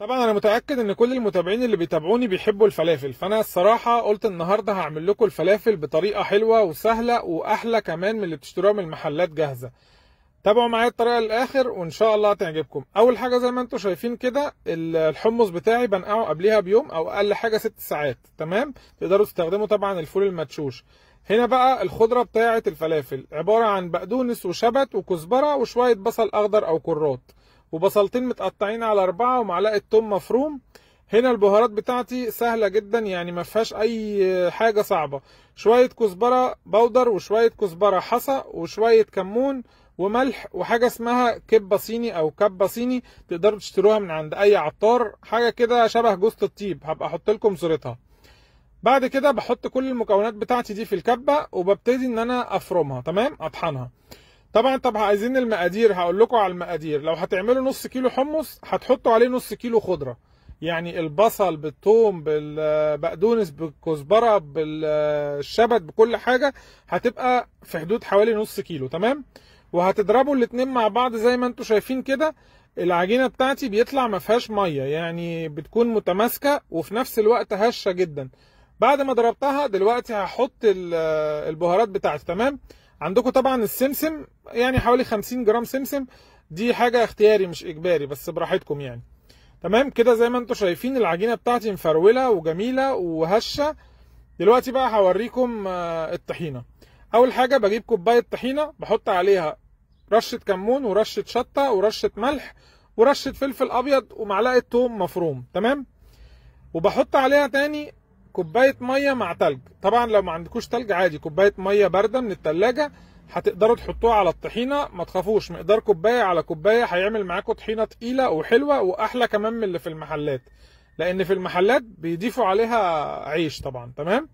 طبعا انا متاكد ان كل المتابعين اللي بيتابعوني بيحبوا الفلافل فانا الصراحه قلت النهارده هعمل لكم الفلافل بطريقه حلوه وسهله واحلى كمان من اللي بتشتروها من المحلات جاهزه تابعوا معايا الطريقه للاخر وان شاء الله هتعجبكم اول حاجه زي ما انتم شايفين كده الحمص بتاعي بنقعه قبليها بيوم او اقل حاجه ست ساعات تمام تقدروا تستخدموا طبعا الفول المدشوش هنا بقى الخضره بتاعه الفلافل عباره عن بقدونس وشبت وكزبره وشويه بصل اخضر او كرات وبصلتين متقطعين على أربعة ومعلقة توم مفروم هنا البهارات بتاعتي سهلة جدا يعني ما فيهاش أي حاجة صعبة شوية كزبرة بودر وشوية كزبرة حصى وشوية كمون وملح وحاجة اسمها كبة صيني أو كبة صيني تقدروا تشتروها من عند أي عطار حاجة كده شبه جوزة الطيب هبقى أحط لكم صورتها بعد كده بحط كل المكونات بتاعتي دي في الكبة وببتدي إن أنا أفرمها تمام أطحنها طبعا طب عايزين المقادير هقول لكم على المقادير لو هتعملوا نص كيلو حمص هتحطوا عليه نص كيلو خضره يعني البصل بالثوم بالبقدونس بالكزبره بالشبت بكل حاجه هتبقى في حدود حوالي نص كيلو تمام وهتضربوا الاثنين مع بعض زي ما انتم شايفين كده العجينه بتاعتي بيطلع ما فيهاش ميه يعني بتكون متماسكه وفي نفس الوقت هشه جدا بعد ما ضربتها دلوقتي هحط البهارات بتاعتي تمام عندكم طبعا السمسم يعني حوالي 50 جرام سمسم دي حاجه اختياري مش اجباري بس براحتكم يعني تمام كده زي ما انتم شايفين العجينه بتاعتي مفروله وجميله وهشه دلوقتي بقى هوريكم آه، الطحينه اول حاجه بجيب كوبايه طحينه بحط عليها رشه كمون ورشه شطه ورشه ملح ورشه فلفل ابيض ومعلقه توم مفروم تمام وبحط عليها تاني كوبايه ميه مع تلج طبعا لو ما عندكوش تلج عادي كوبايه ميه بارده من التلاجة هتقدروا تحطوها على الطحينه ما تخافوش مقدار كوبايه على كوبايه هيعمل معاكم طحينه تقيله وحلوه واحلى كمان من اللي في المحلات لان في المحلات بيضيفوا عليها عيش طبعا تمام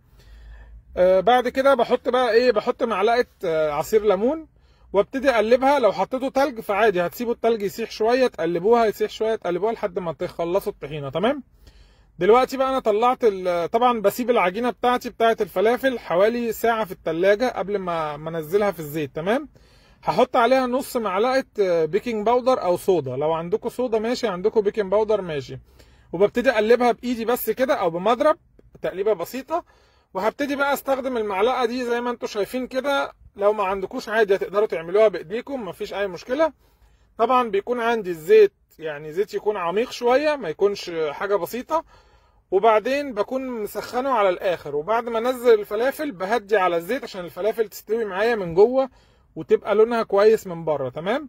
آه بعد كده بحط بقى ايه بحط معلقه آه عصير ليمون وابتدي اقلبها لو حطيته تلج فعادي هتسيبوا التلج يسيح شويه تقلبوها يسيح شويه تقلبوها لحد ما تخلصوا الطحينه تمام دلوقتي بقى انا طلعت طبعا بسيب العجينه بتاعتي بتاعه الفلافل حوالي ساعه في التلاجة قبل ما ما انزلها في الزيت تمام هحط عليها نص معلقه بيكنج آه، باودر او صودا لو عندكم صودا ماشي عندكم بيكنج باودر ماشي وببتدي اقلبها بايدي بس كده او بمضرب تقليبه بسيطه وهبتدي بقى استخدم المعلقه دي زي ما انتم شايفين كده لو ما عندكوش عادي هتقدروا تعملوها بايديكم مفيش اي مشكله طبعا بيكون عندي الزيت يعني زيت يكون عميق شويه ما يكونش حاجه بسيطه وبعدين بكون مسخنه على الاخر وبعد ما انزل الفلافل بهدي على الزيت عشان الفلافل تستوي معايا من جوه وتبقى لونها كويس من بره تمام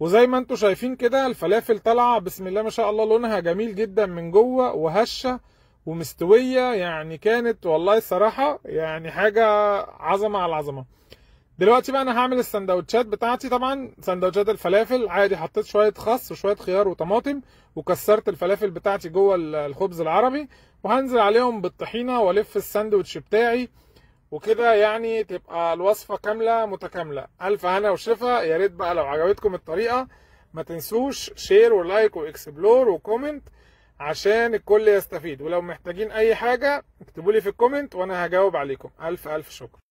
وزي ما انتم شايفين كده الفلافل طالعه بسم الله ما شاء الله لونها جميل جدا من جوه وهشه ومستويه يعني كانت والله الصراحه يعني حاجه عظمه على عظمه دلوقتي بقى انا هعمل السندوتشات بتاعتي طبعا سندوتشات الفلافل عادي حطيت شويه خس وشويه خيار وطماطم وكسرت الفلافل بتاعتي جوه الخبز العربي وهنزل عليهم بالطحينه والف الساندوتش بتاعي وكده يعني تبقى الوصفه كامله متكامله الف هنا وشفا يا ريت بقى لو عجبتكم الطريقه ما تنسوش شير ولايك واكسبلور وكومنت عشان الكل يستفيد ولو محتاجين اي حاجه اكتبوا لي في الكومنت وانا هجاوب عليكم الف الف شكر